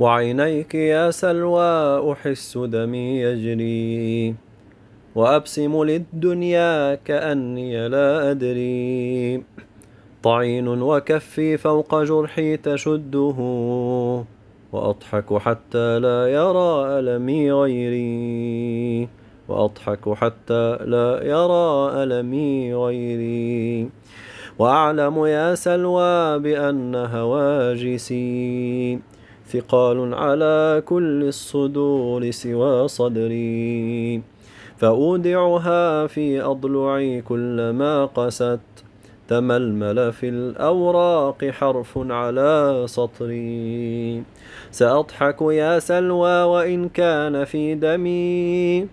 وعينيك يا سلوى أحس دمي يجري وأبسم للدنيا كأني لا أدري طعين وكفي فوق جرحي تشده وأضحك حتى لا يرى ألمي غيري وأضحك حتى لا يرى ألمي غيري وأعلم يا سلوى بأن هواجسي ثقال على كل الصدور سوى صدري فأودعها في أضلعي كلما قست تململ في الأوراق حرف على سطري سأضحك يا سلوى وإن كان في دمي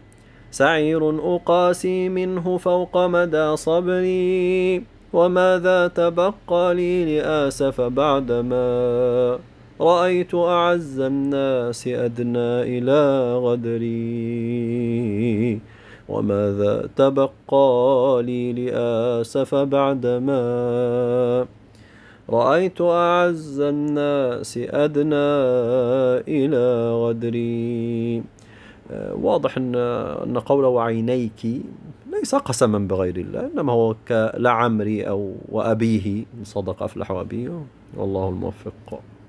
سعير أقاسي منه فوق مدى صبري وماذا تبقى لي لآسف بعدما رأيت أعز الناس أدنى إلى غدري وماذا تبقى لي لآسف بعدما رأيت أعز الناس أدنى إلى غدري آه، واضح أن أن قوله وعينيك ليس قسما بغير الله إنما هو كلعمري أو وأبيه إن صدق أفلح وأبيه والله الموفق